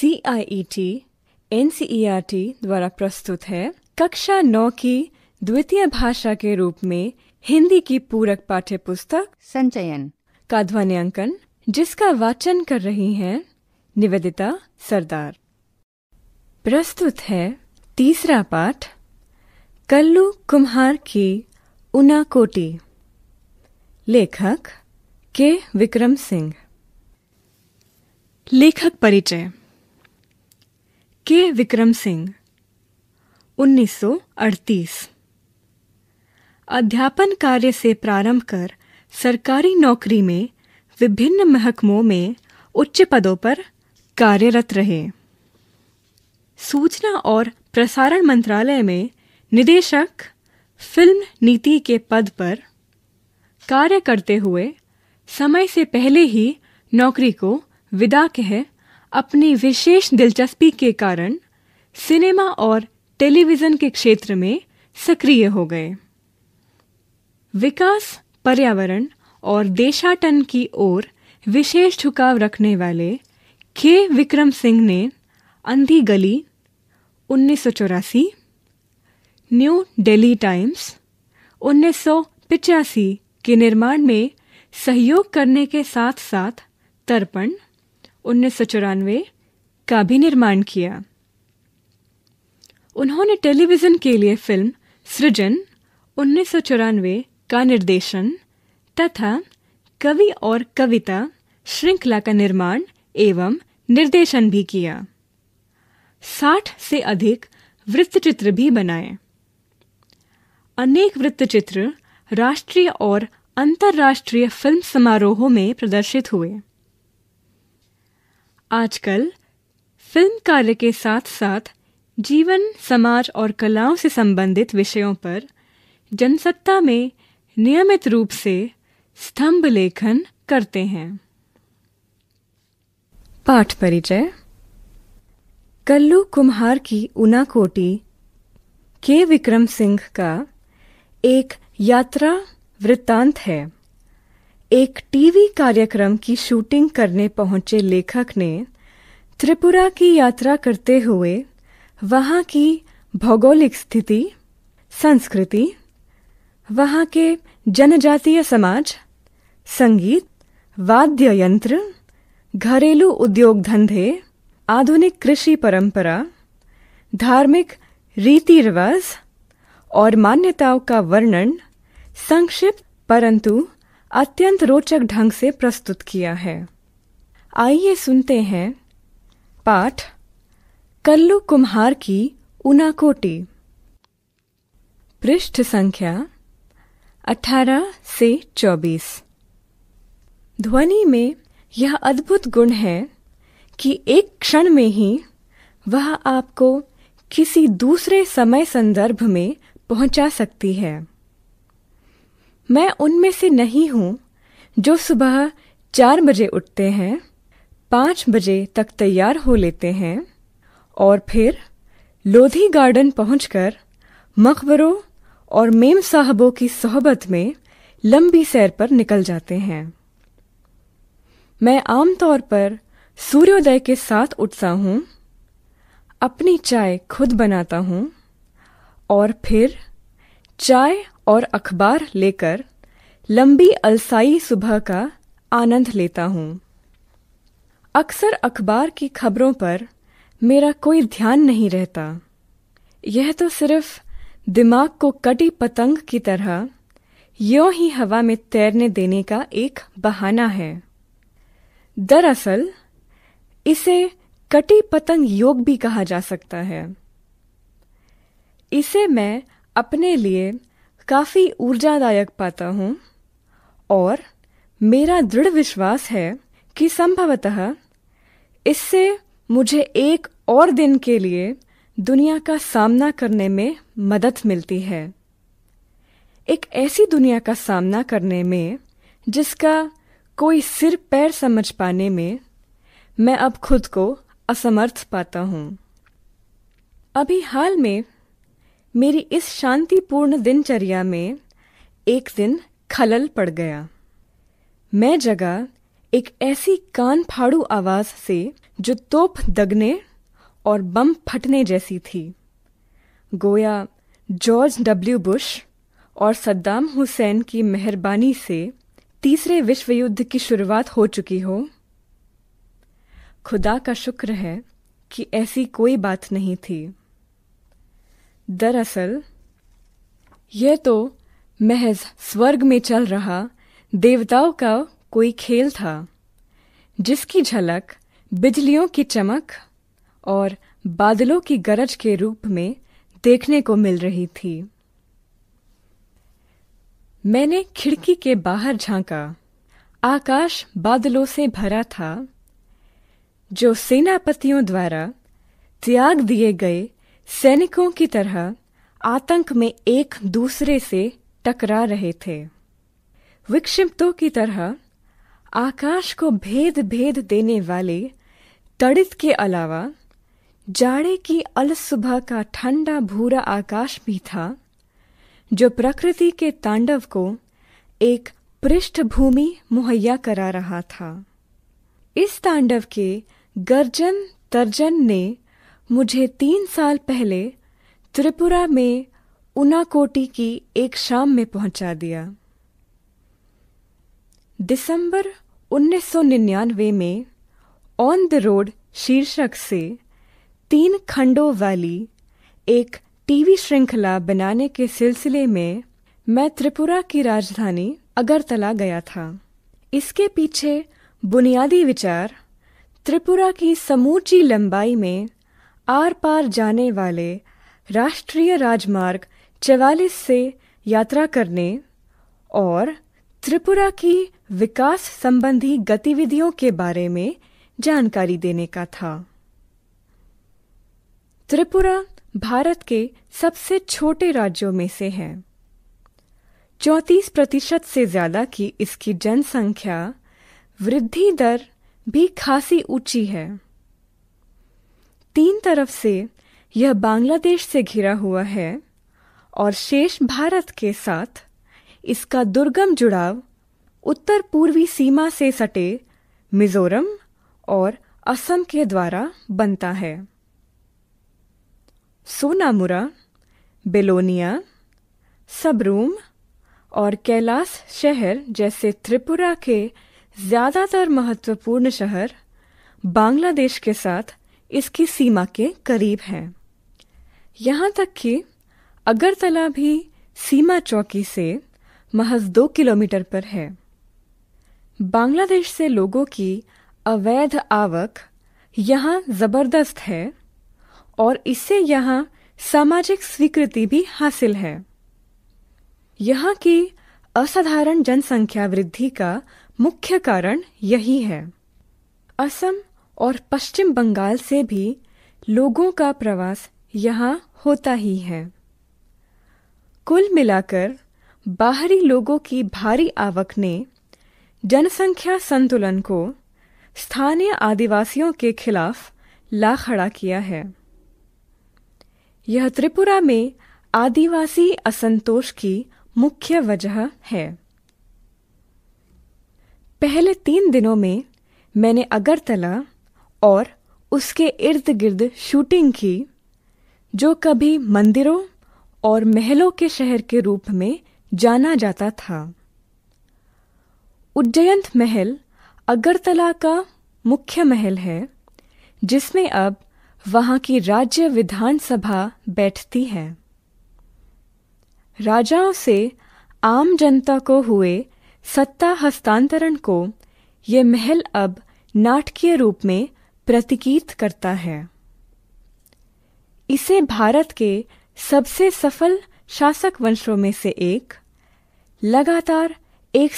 C I E T N C E R T द्वारा प्रस्तुत है कक्षा नौ की द्वितीय भाषा के रूप में हिंदी की पूरक पाठ्य पुस्तक संचयन का ध्वनियांकन जिसका वाचन कर रही हैं निवेदिता सरदार प्रस्तुत है तीसरा पाठ कल्लू कुम्हार की उना कोटी लेखक के विक्रम सिंह लेखक परिचय के विक्रम सिंह 1938 अध्यापन कार्य से प्रारंभ कर सरकारी नौकरी में विभिन्न महकमों में उच्च पदों पर कार्यरत रहे सूचना और प्रसारण मंत्रालय में निदेशक फिल्म नीति के पद पर कार्य करते हुए समय से पहले ही नौकरी को विदा कह अपनी विशेष दिलचस्पी के कारण सिनेमा और टेलीविज़न के क्षेत्र में सक्रिय हो गए विकास पर्यावरण और देशाटन की ओर विशेष झुकाव रखने वाले के विक्रम सिंह ने अंधी गली उन्नीस न्यू दिल्ली टाइम्स उन्नीस के निर्माण में सहयोग करने के साथ साथ तर्पण उन्नीस का भी निर्माण किया उन्होंने टेलीविज़न के लिए फिल्म सृजन उन्नीस का निर्देशन तथा कवि और कविता श्रृंखला का निर्माण एवं निर्देशन भी किया साठ से अधिक वृत्तचित्र भी बनाए अनेक वृत्तचित्र राष्ट्रीय और अंतर्राष्ट्रीय फिल्म समारोहों में प्रदर्शित हुए आजकल फिल्म कार्य के साथ साथ जीवन समाज और कलाओं से संबंधित विषयों पर जनसत्ता में नियमित रूप से स्तंभ लेखन करते हैं पाठ परिचय कल्लू कुम्हार की कोटी के विक्रम सिंह का एक यात्रा वृत्तांत है एक टीवी कार्यक्रम की शूटिंग करने पहुंचे लेखक ने त्रिपुरा की यात्रा करते हुए वहाँ की भौगोलिक स्थिति संस्कृति वहां के जनजातीय समाज संगीत वाद्य यंत्र घरेलू उद्योग धंधे आधुनिक कृषि परंपरा धार्मिक रीति रिवाज और मान्यताओं का वर्णन संक्षिप्त परंतु अत्यंत रोचक ढंग से प्रस्तुत किया है आइए सुनते हैं पाठ कल्लू कुम्हार की उनाकोटी पृष्ठ संख्या 18 से 24 ध्वनि में यह अद्भुत गुण है कि एक क्षण में ही वह आपको किसी दूसरे समय संदर्भ में पहुंचा सकती है मैं उनमें से नहीं हूँ जो सुबह चार बजे उठते हैं पाँच बजे तक तैयार हो लेते हैं और फिर लोधी गार्डन पहुंचकर मकबरों और मेम साहबों की सोहबत में लंबी सैर पर निकल जाते हैं मैं आमतौर पर सूर्योदय के साथ उठता हूँ अपनी चाय खुद बनाता हूँ और फिर चाय और अखबार लेकर लंबी अलसाई सुबह का आनंद लेता हूँ अक्सर अखबार की खबरों पर मेरा कोई ध्यान नहीं रहता यह तो सिर्फ दिमाग को कटी पतंग की तरह यो ही हवा में तैरने देने का एक बहाना है दरअसल इसे कटी पतंग योग भी कहा जा सकता है इसे मैं अपने लिए काफ़ी ऊर्जादायक पाता हूँ और मेरा दृढ़ विश्वास है कि संभवतः इससे मुझे एक और दिन के लिए दुनिया का सामना करने में मदद मिलती है एक ऐसी दुनिया का सामना करने में जिसका कोई सिर पैर समझ पाने में मैं अब खुद को असमर्थ पाता हूँ अभी हाल में मेरी इस शांतिपूर्ण दिनचर्या में एक दिन खलल पड़ गया मैं जगा एक ऐसी कान फाड़ू आवाज से जो तोप दगने और बम फटने जैसी थी गोया जॉर्ज डब्ल्यू बुश और सद्दाम हुसैन की मेहरबानी से तीसरे विश्व युद्ध की शुरुआत हो चुकी हो खुदा का शुक्र है कि ऐसी कोई बात नहीं थी दरअसल यह तो महज स्वर्ग में चल रहा देवताओं का कोई खेल था जिसकी झलक बिजलियों की चमक और बादलों की गरज के रूप में देखने को मिल रही थी मैंने खिड़की के बाहर झांका आकाश बादलों से भरा था जो सेनापतियों द्वारा त्याग दिए गए सैनिकों की तरह आतंक में एक दूसरे से टकरा रहे थे विक्षिप्तों की तरह आकाश को भेद भेद देने वाले तड़ित के अलावा जाड़े की अल सुबह का ठंडा भूरा आकाश भी था जो प्रकृति के तांडव को एक पृष्ठभूमि मुहैया करा रहा था इस तांडव के गर्जन तर्जन ने मुझे तीन साल पहले त्रिपुरा में उनाकोटी की एक शाम में पहुंचा दिया दिसंबर 1999 में ऑन द रोड शीर्षक से तीन खंडों वाली एक टीवी श्रृंखला बनाने के सिलसिले में मैं त्रिपुरा की राजधानी अगरतला गया था इसके पीछे बुनियादी विचार त्रिपुरा की समूची लंबाई में आर पार जाने वाले राष्ट्रीय राजमार्ग चवालीस से यात्रा करने और त्रिपुरा की विकास संबंधी गतिविधियों के बारे में जानकारी देने का था त्रिपुरा भारत के सबसे छोटे राज्यों में से है चौतीस प्रतिशत से ज्यादा की इसकी जनसंख्या वृद्धि दर भी खासी ऊंची है तीन तरफ से यह बांग्लादेश से घिरा हुआ है और शेष भारत के साथ इसका दुर्गम जुड़ाव उत्तर पूर्वी सीमा से सटे मिजोरम और असम के द्वारा बनता है सोनामुरा बेलोनिया सबरूम और कैलाश शहर जैसे त्रिपुरा के ज़्यादातर महत्वपूर्ण शहर बांग्लादेश के साथ इसकी सीमा के करीब है यहाँ तक कि अगरतला भी सीमा चौकी से महज दो किलोमीटर पर है बांग्लादेश से लोगों की अवैध आवक यहाँ जबरदस्त है और इससे यहाँ सामाजिक स्वीकृति भी हासिल है यहाँ की असाधारण जनसंख्या वृद्धि का मुख्य कारण यही है असम और पश्चिम बंगाल से भी लोगों का प्रवास यहाँ होता ही है कुल मिलाकर बाहरी लोगों की भारी आवक ने जनसंख्या संतुलन को स्थानीय आदिवासियों के खिलाफ ला खड़ा किया है यह त्रिपुरा में आदिवासी असंतोष की मुख्य वजह है पहले तीन दिनों में मैंने अगरतला और उसके इर्द गिर्द शूटिंग की जो कभी मंदिरों और महलों के शहर के रूप में जाना जाता था उज्जयंत महल अगरतला का मुख्य महल है जिसमें अब वहां की राज्य विधानसभा बैठती है राजाओं से आम जनता को हुए सत्ता हस्तांतरण को यह महल अब नाटकीय रूप में प्रतिकीत करता है इसे भारत के सबसे सफल शासक वंशों में से एक लगातार एक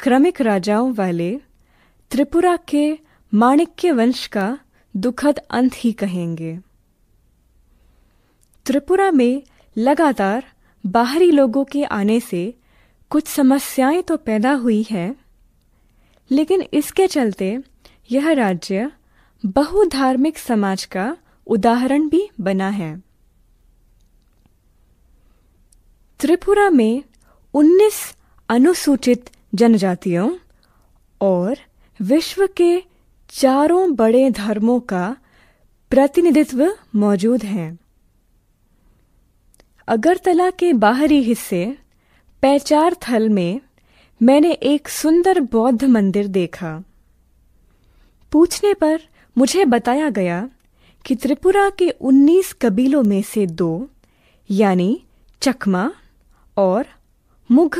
क्रमिक राजाओं वाले त्रिपुरा के माणिक्य वंश का दुखद अंत ही कहेंगे त्रिपुरा में लगातार बाहरी लोगों के आने से कुछ समस्याएं तो पैदा हुई है लेकिन इसके चलते यह राज्य बहुधार्मिक समाज का उदाहरण भी बना है त्रिपुरा में 19 अनुसूचित जनजातियों और विश्व के चारों बड़े धर्मों का प्रतिनिधित्व मौजूद है अगरतला के बाहरी हिस्से पैचार थल में मैंने एक सुंदर बौद्ध मंदिर देखा पूछने पर मुझे बताया गया कि त्रिपुरा के 19 कबीलों में से दो यानी चकमा और मुघ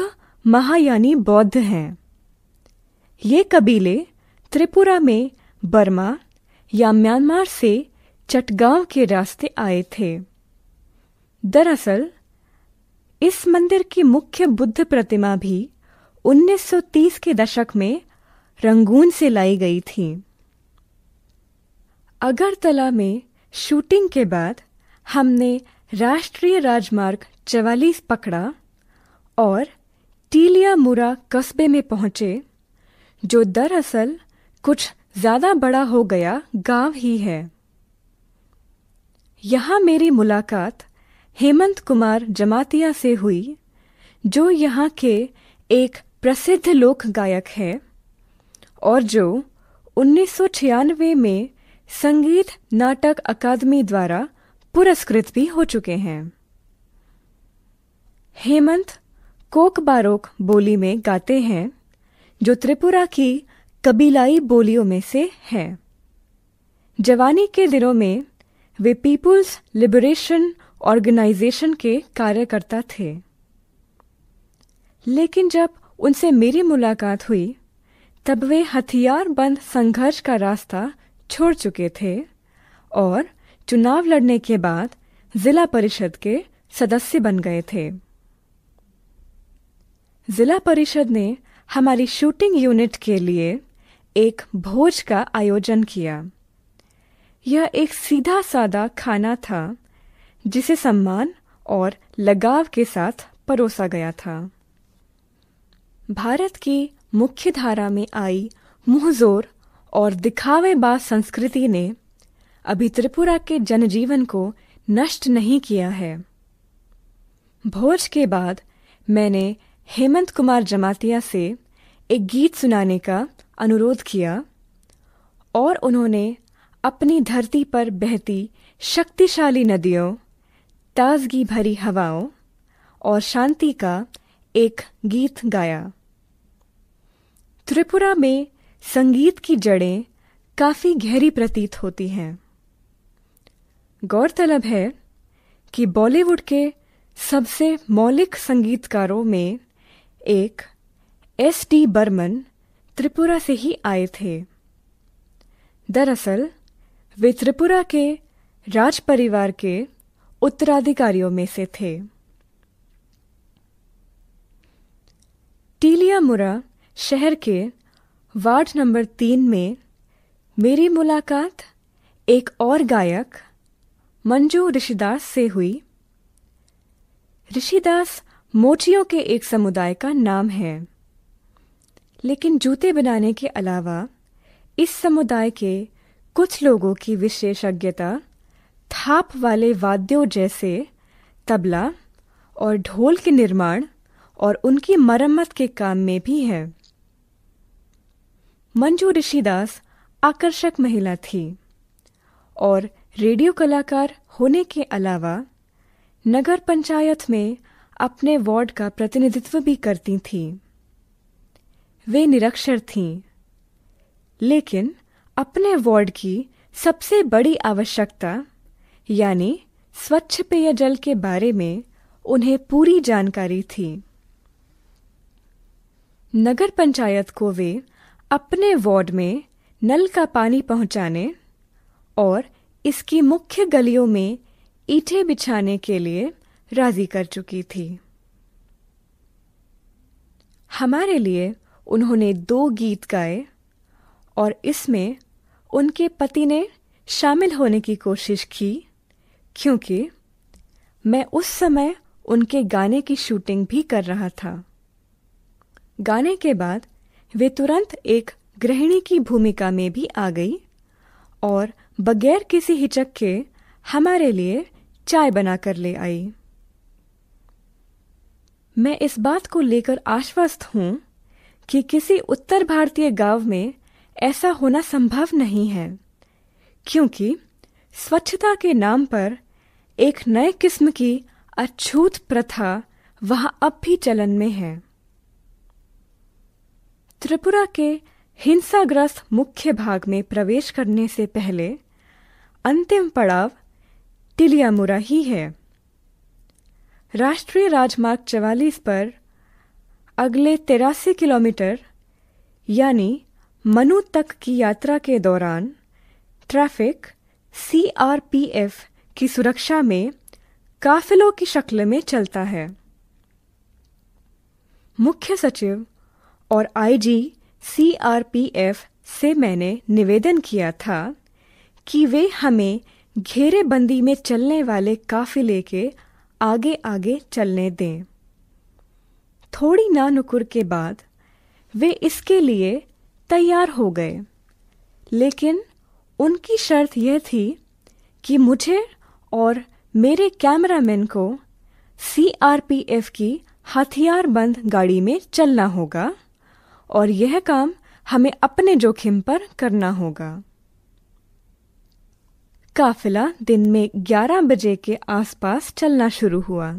महायानी बौद्ध हैं ये कबीले त्रिपुरा में बर्मा या म्यांमार से चटगांव के रास्ते आए थे दरअसल इस मंदिर की मुख्य बुद्ध प्रतिमा भी 1930 के दशक में रंगून से लाई गई थी अगरतला में शूटिंग के बाद हमने राष्ट्रीय राजमार्ग चवालीस पकड़ा और मुरा कस्बे में पहुंचे जो दरअसल कुछ ज्यादा बड़ा हो गया गांव ही है यहाँ मेरी मुलाकात हेमंत कुमार जमातिया से हुई जो यहाँ के एक प्रसिद्ध लोक गायक है और जो उन्नीस में संगीत नाटक अकादमी द्वारा पुरस्कृत भी हो चुके हैं हेमंत कोक बारोक बोली में गाते हैं जो त्रिपुरा की कबीलाई बोलियों में से है जवानी के दिनों में वे पीपुल्स लिबरेशन ऑर्गेनाइजेशन के कार्यकर्ता थे लेकिन जब उनसे मेरी मुलाकात हुई तब वे हथियार बंद संघर्ष का रास्ता छोड़ चुके थे और चुनाव लड़ने के बाद जिला परिषद के सदस्य बन गए थे जिला परिषद ने हमारी शूटिंग यूनिट के लिए एक भोज का आयोजन किया यह एक सीधा सादा खाना था जिसे सम्मान और लगाव के साथ परोसा गया था भारत की मुख्य धारा में आई मुंहजोर और दिखावेबाज संस्कृति ने अभी त्रिपुरा के जनजीवन को नष्ट नहीं किया है भोज के बाद मैंने हेमंत कुमार जमातिया से एक गीत सुनाने का अनुरोध किया और उन्होंने अपनी धरती पर बहती शक्तिशाली नदियों ताजगी भरी हवाओं और शांति का एक गीत गाया त्रिपुरा में संगीत की जड़ें काफी गहरी प्रतीत होती हैं गौरतलब है कि बॉलीवुड के सबसे मौलिक संगीतकारों में एक एस डी बर्मन त्रिपुरा से ही आए थे दरअसल वे त्रिपुरा के राज परिवार के उत्तराधिकारियों में से थे टीलिया मुरा शहर के वार्ड नंबर तीन में मेरी मुलाकात एक और गायक मंजू ऋषिदास से हुई ऋषिदास मोचियों के एक समुदाय का नाम है लेकिन जूते बनाने के अलावा इस समुदाय के कुछ लोगों की विशेषज्ञता थाप वाले वाद्यों जैसे तबला और ढोल के निर्माण और उनकी मरम्मत के काम में भी है मंजू ऋषिदास आकर्षक महिला थी और रेडियो कलाकार होने के अलावा नगर पंचायत में अपने वार्ड का प्रतिनिधित्व भी करती थी वे निरक्षर थीं लेकिन अपने वार्ड की सबसे बड़ी आवश्यकता यानी स्वच्छ पेयजल के बारे में उन्हें पूरी जानकारी थी नगर पंचायत को वे अपने वार्ड में नल का पानी पहुंचाने और इसकी मुख्य गलियों में ईटे बिछाने के लिए राजी कर चुकी थी हमारे लिए उन्होंने दो गीत गाए और इसमें उनके पति ने शामिल होने की कोशिश की क्योंकि मैं उस समय उनके गाने की शूटिंग भी कर रहा था गाने के बाद वे तुरंत एक गृहिणी की भूमिका में भी आ गई और बगैर किसी हिचक के हमारे लिए चाय बनाकर ले आई मैं इस बात को लेकर आश्वस्त हूं कि किसी उत्तर भारतीय गांव में ऐसा होना संभव नहीं है क्योंकि स्वच्छता के नाम पर एक नए किस्म की अछूत प्रथा वहां अब भी चलन में है त्रिपुरा के हिंसाग्रस्त मुख्य भाग में प्रवेश करने से पहले अंतिम पड़ाव टिलियामुरा ही है राष्ट्रीय राजमार्ग चवालीस पर अगले तिरासी किलोमीटर यानी मनु तक की यात्रा के दौरान ट्रैफिक सीआरपीएफ की सुरक्षा में काफिलों की शक्ल में चलता है मुख्य सचिव और आईजी सीआरपीएफ से मैंने निवेदन किया था कि वे हमें घेरेबंदी में चलने वाले काफिले के आगे आगे चलने दें थोड़ी नानुकुर के बाद वे इसके लिए तैयार हो गए लेकिन उनकी शर्त यह थी कि मुझे और मेरे कैमरामैन को सीआरपीएफ की हथियारबंद गाड़ी में चलना होगा और यह काम हमें अपने जोखिम पर करना होगा काफिला दिन में 11 बजे के आसपास चलना शुरू हुआ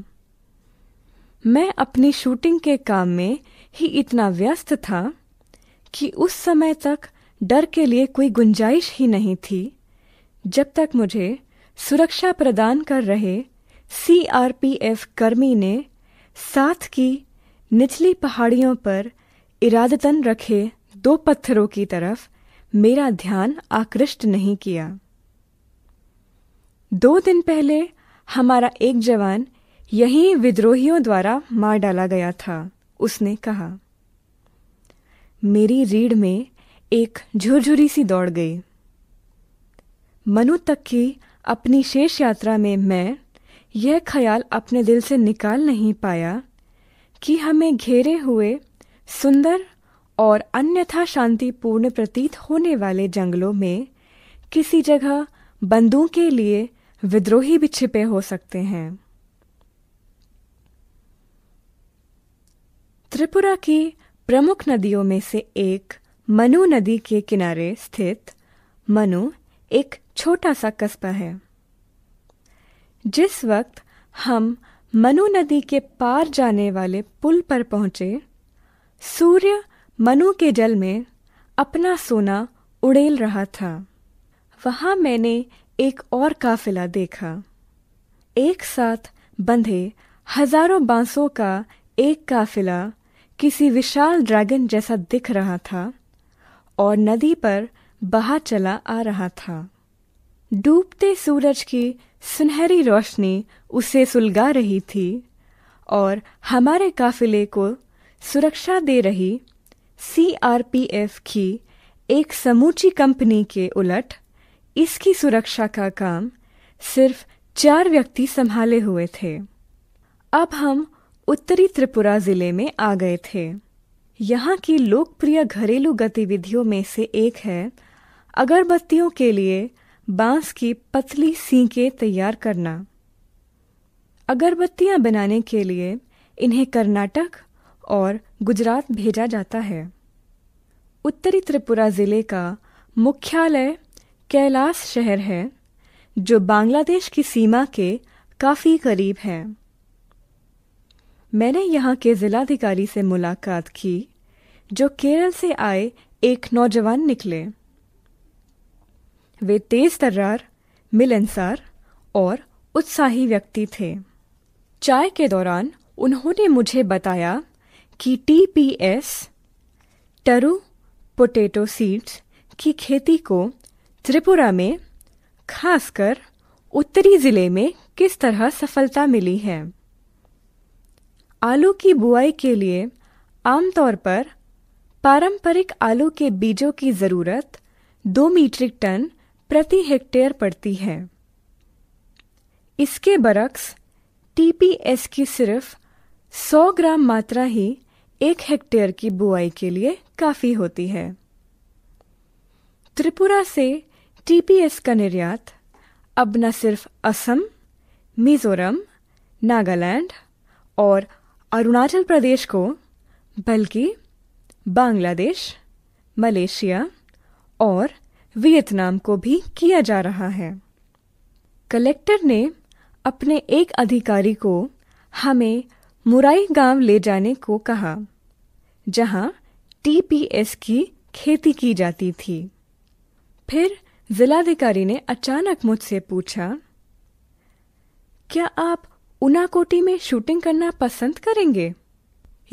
मैं अपनी शूटिंग के काम में ही इतना व्यस्त था कि उस समय तक डर के लिए कोई गुंजाइश ही नहीं थी जब तक मुझे सुरक्षा प्रदान कर रहे सीआरपीएफ कर्मी ने साथ की निचली पहाड़ियों पर इरादतन रखे दो पत्थरों की तरफ मेरा ध्यान आकृष्ट नहीं किया दो दिन पहले हमारा एक जवान यहीं विद्रोहियों द्वारा मार डाला गया था उसने कहा मेरी रीढ़ में एक झुरझुरी सी दौड़ गई मनु तक की अपनी शेष यात्रा में मैं यह ख्याल अपने दिल से निकाल नहीं पाया कि हमें घेरे हुए सुंदर और अन्यथा शांतिपूर्ण प्रतीत होने वाले जंगलों में किसी जगह बंदों के लिए विद्रोही भी छिपे हो सकते हैं त्रिपुरा की प्रमुख नदियों में से एक मनु नदी के किनारे स्थित मनु एक छोटा सा कस्बा है जिस वक्त हम मनु नदी के पार जाने वाले पुल पर पहुंचे सूर्य मनु के जल में अपना सोना उड़ेल रहा था वहां मैंने एक और काफिला देखा एक साथ बंधे हजारों बांसों का एक काफिला किसी विशाल ड्रैगन जैसा दिख रहा था और नदी पर बहा चला आ रहा था डूबते सूरज की सुनहरी रोशनी उसे सुलगा रही थी और हमारे काफिले को सुरक्षा दे रही सीआरपीएफ की एक समूची कंपनी के उलट इसकी सुरक्षा का काम सिर्फ चार व्यक्ति संभाले हुए थे अब हम उत्तरी त्रिपुरा जिले में आ गए थे यहाँ की लोकप्रिय घरेलू गतिविधियों में से एक है अगरबत्तियों के लिए बांस की पतली सीके तैयार करना अगरबत्तियां बनाने के लिए इन्हें कर्नाटक और गुजरात भेजा जाता है उत्तरी त्रिपुरा ज़िले का मुख्यालय कैलाश शहर है जो बांग्लादेश की सीमा के काफ़ी करीब है मैंने यहाँ के ज़िलाधिकारी से मुलाकात की जो केरल से आए एक नौजवान निकले वे तेज तर्रार मिलनसार और उत्साही व्यक्ति थे चाय के दौरान उन्होंने मुझे बताया कि टीपीएस टरू पोटैटो सीड्स की खेती को त्रिपुरा में खासकर उत्तरी ज़िले में किस तरह सफलता मिली है आलू की बुआई के लिए आमतौर पर पारंपरिक आलू के बीजों की ज़रूरत दो मीट्रिक टन प्रति हेक्टेयर पड़ती है इसके बरक्स टीपीएस की सिर्फ 100 ग्राम मात्रा ही एक हेक्टेयर की बुआई के लिए काफी होती है त्रिपुरा से टीपीएस का निर्यात अब न सिर्फ असम मिजोरम नागालैंड और अरुणाचल प्रदेश को बल्कि बांग्लादेश मलेशिया और वियतनाम को भी किया जा रहा है कलेक्टर ने अपने एक अधिकारी को हमें मुराई गांव ले जाने को कहा जहां टीपीएस की खेती की जाती थी फिर जिलाधिकारी ने अचानक मुझसे पूछा क्या आप उनाकोटी में शूटिंग करना पसंद करेंगे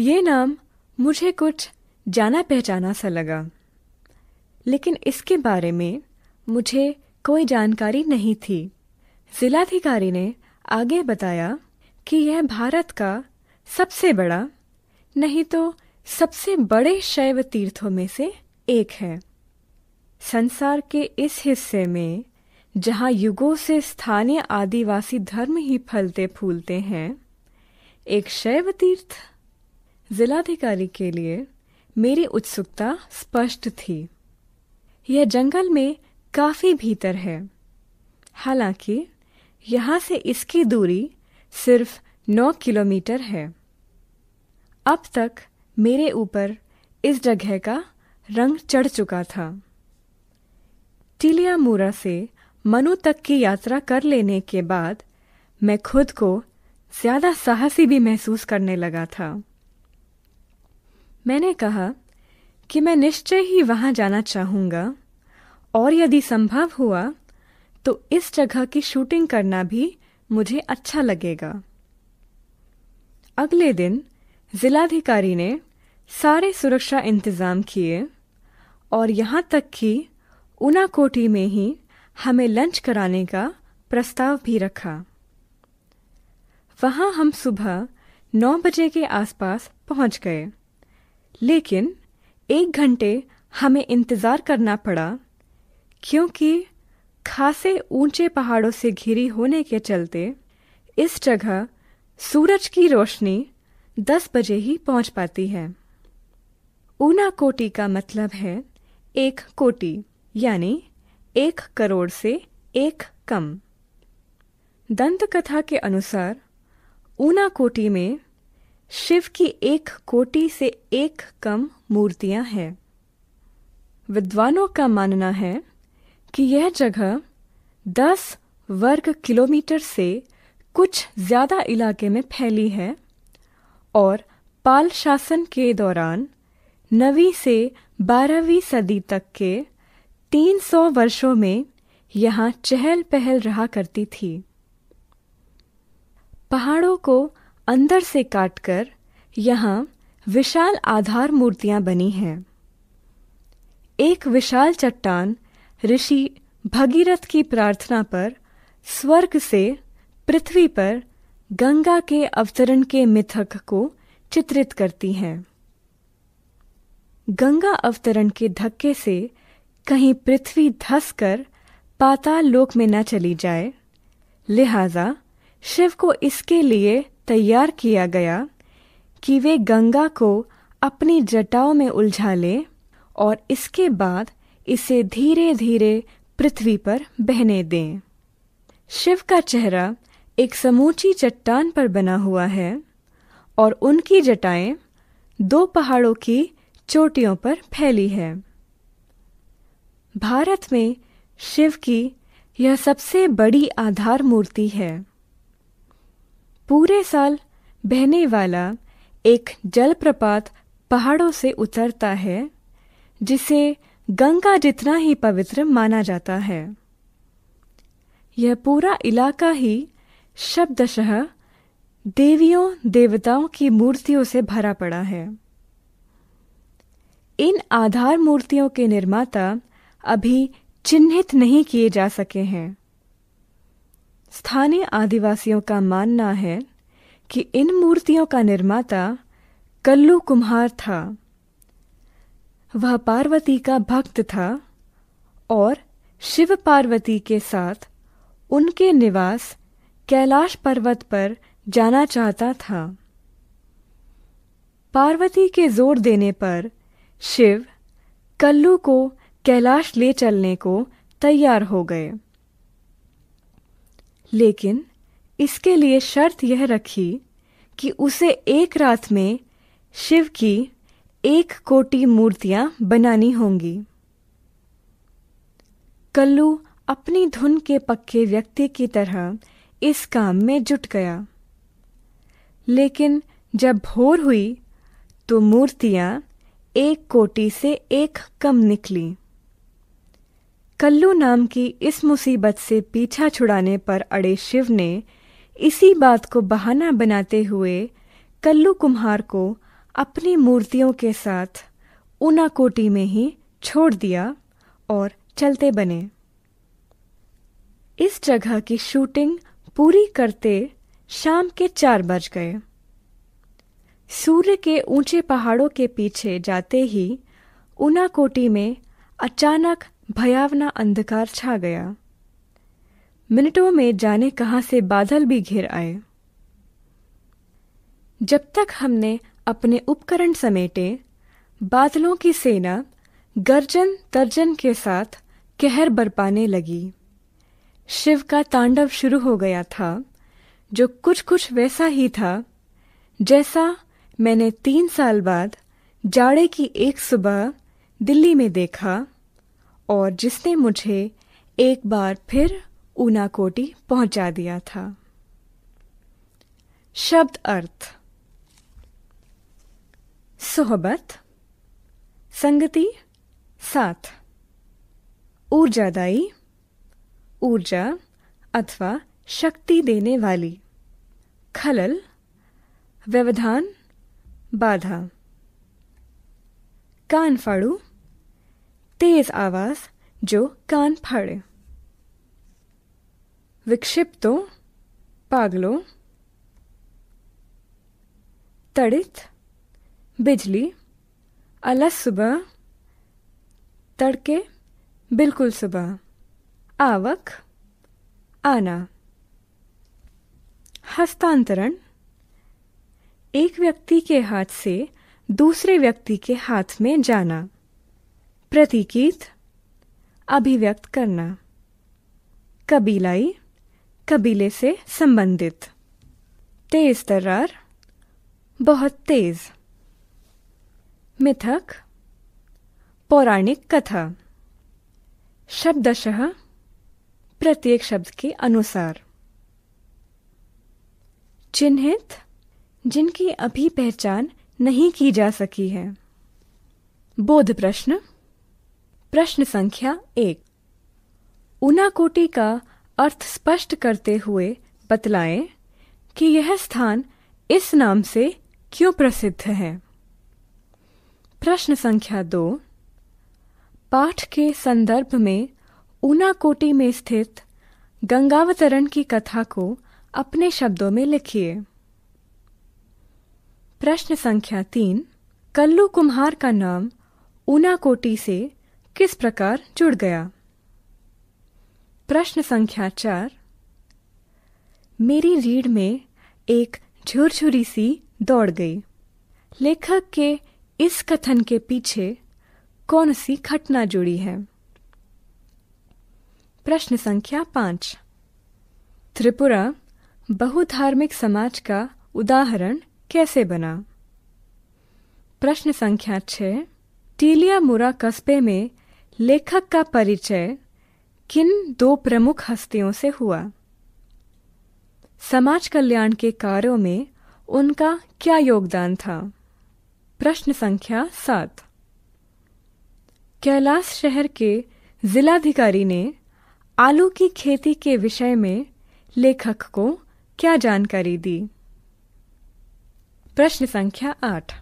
ये नाम मुझे कुछ जाना पहचाना सा लगा लेकिन इसके बारे में मुझे कोई जानकारी नहीं थी जिलाधिकारी ने आगे बताया कि यह भारत का सबसे बड़ा नहीं तो सबसे बड़े शैव तीर्थों में से एक है संसार के इस हिस्से में जहाँ युगों से स्थानीय आदिवासी धर्म ही फलते फूलते हैं एक शैव तीर्थ जिलाधिकारी के लिए मेरी उत्सुकता स्पष्ट थी यह जंगल में काफी भीतर है हालांकि यहाँ से इसकी दूरी सिर्फ नौ किलोमीटर है अब तक मेरे ऊपर इस जगह का रंग चढ़ चुका था मूरा से मनु तक की यात्रा कर लेने के बाद मैं खुद को ज्यादा साहसी भी महसूस करने लगा था मैंने कहा कि मैं निश्चय ही वहां जाना चाहूंगा और यदि संभव हुआ तो इस जगह की शूटिंग करना भी मुझे अच्छा लगेगा अगले दिन जिलाधिकारी ने सारे सुरक्षा इंतज़ाम किए और यहाँ तक कि उनाकोटी में ही हमें लंच कराने का प्रस्ताव भी रखा वहाँ हम सुबह नौ बजे के आसपास पहुँच गए लेकिन एक घंटे हमें इंतज़ार करना पड़ा क्योंकि खासे ऊंचे पहाड़ों से घिरी होने के चलते इस जगह सूरज की रोशनी दस बजे ही पहुंच पाती है ऊना कोटि का मतलब है एक कोटि यानी एक करोड़ से एक कम दंत कथा के अनुसार ऊना कोटि में शिव की एक कोटि से एक कम मूर्तियां हैं विद्वानों का मानना है कि यह जगह दस वर्ग किलोमीटर से कुछ ज्यादा इलाके में फैली है और पाल शासन के दौरान नवी से बारहवीं सदी तक के 300 वर्षों में यहाँ चहल पहल रहा करती थी पहाड़ों को अंदर से काटकर यहाँ विशाल आधार मूर्तियां बनी हैं एक विशाल चट्टान ऋषि भगीरथ की प्रार्थना पर स्वर्ग से पृथ्वी पर गंगा के अवतरण के मिथक को चित्रित करती हैं गंगा अवतरण के धक्के से कहीं पृथ्वी धस कर पाताल लोक में न चली जाए लिहाजा शिव को इसके लिए तैयार किया गया कि वे गंगा को अपनी जटाओं में उलझा लें और इसके बाद इसे धीरे धीरे पृथ्वी पर बहने दें शिव का चेहरा एक समूची चट्टान पर बना हुआ है और उनकी जटाएं दो पहाड़ों की चोटियों पर फैली है भारत में शिव की यह सबसे बड़ी आधार मूर्ति है पूरे साल बहने वाला एक जलप्रपात पहाड़ों से उतरता है जिसे गंगा जितना ही पवित्र माना जाता है यह पूरा इलाका ही शब्दशः देवियों देवताओं की मूर्तियों से भरा पड़ा है इन आधार मूर्तियों के निर्माता अभी चिन्हित नहीं किए जा सके हैं स्थानीय आदिवासियों का मानना है कि इन मूर्तियों का निर्माता कल्लू कुम्हार था वह पार्वती का भक्त था और शिव पार्वती के साथ उनके निवास कैलाश पर्वत पर जाना चाहता था पार्वती के जोर देने पर शिव कल्लू को कैलाश ले चलने को तैयार हो गए लेकिन इसके लिए शर्त यह रखी कि उसे एक रात में शिव की एक कोटि मूर्तियां बनानी होंगी कल्लू अपनी धुन के पक्के व्यक्ति की तरह इस काम में जुट गया लेकिन जब भोर हुई तो मूर्तियां एक कोटी से एक कम निकली कल्लू नाम की इस मुसीबत से पीछा छुड़ाने पर अड़े शिव ने इसी बात को बहाना बनाते हुए कल्लू कुम्हार को अपनी मूर्तियों के साथ ऊना कोटी में ही छोड़ दिया और चलते बने इस जगह की शूटिंग पूरी करते शाम के चार बज गए सूर्य के ऊंचे पहाड़ों के पीछे जाते ही उनाकोटी में अचानक भयावना अंधकार छा गया मिनटों में जाने कहां से बादल भी घिर आए जब तक हमने अपने उपकरण समेटे बादलों की सेना गर्जन तर्जन के साथ कहर बरपाने लगी शिव का तांडव शुरू हो गया था जो कुछ कुछ वैसा ही था जैसा मैंने तीन साल बाद जाड़े की एक सुबह दिल्ली में देखा और जिसने मुझे एक बार फिर ऊनाकोटी पहुंचा दिया था शब्द अर्थ सोहबत संगति साथ ऊर्जादायी ऊर्जा अथवा शक्ति देने वाली खलल व्यवधान बाधा कान फाड़ू तेज आवाज जो कान फाड़े विक्षिप्तो पागलो तड़ित बिजली अलस सुबह तड़के बिल्कुल सुबह आवक आना हस्तांतरण एक व्यक्ति के हाथ से दूसरे व्यक्ति के हाथ में जाना प्रतीकित अभिव्यक्त करना कबीलाई कबीले से संबंधित तेज तर्रार बहुत तेज मिथक पौराणिक कथा शब्दशः प्रत्येक शब्द के अनुसार चिन्हित जिनकी अभी पहचान नहीं की जा सकी है बोध प्रश्न प्रश्न संख्या एक कोटी का अर्थ स्पष्ट करते हुए बतलाएं कि यह स्थान इस नाम से क्यों प्रसिद्ध है प्रश्न संख्या दो पाठ के संदर्भ में ऊनाकोटी में स्थित गंगावतरण की कथा को अपने शब्दों में लिखिए प्रश्न संख्या तीन कल्लू कुम्हार का नाम ऊना कोटी से किस प्रकार जुड़ गया प्रश्न संख्या चार मेरी रीढ़ में एक झुरझुरी सी दौड़ गई लेखक के इस कथन के पीछे कौन सी घटना जुड़ी है प्रश्न संख्या पांच त्रिपुरा बहुधार्मिक समाज का उदाहरण कैसे बना प्रश्न संख्या छ टीलिया मुरा कस्बे में लेखक का परिचय किन दो प्रमुख हस्तियों से हुआ समाज कल्याण के कार्यों में उनका क्या योगदान था प्रश्न संख्या सात कैलाश शहर के जिलाधिकारी ने आलू की खेती के विषय में लेखक को क्या जानकारी दी प्रश्न संख्या आठ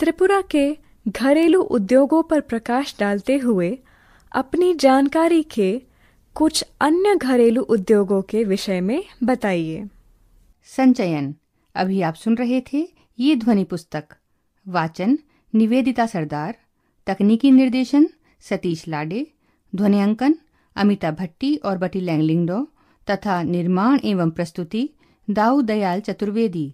त्रिपुरा के घरेलू उद्योगों पर प्रकाश डालते हुए अपनी जानकारी के कुछ अन्य घरेलू उद्योगों के विषय में बताइए संचयन अभी आप सुन रहे थे ये ध्वनि पुस्तक वाचन निवेदिता सरदार तकनीकी निर्देशन सतीश लाडे ध्वनियांकन अमिता भट्टी और बटी लैंगलिंगडो तथा निर्माण एवं प्रस्तुति दाऊ दयाल चतुर्वेदी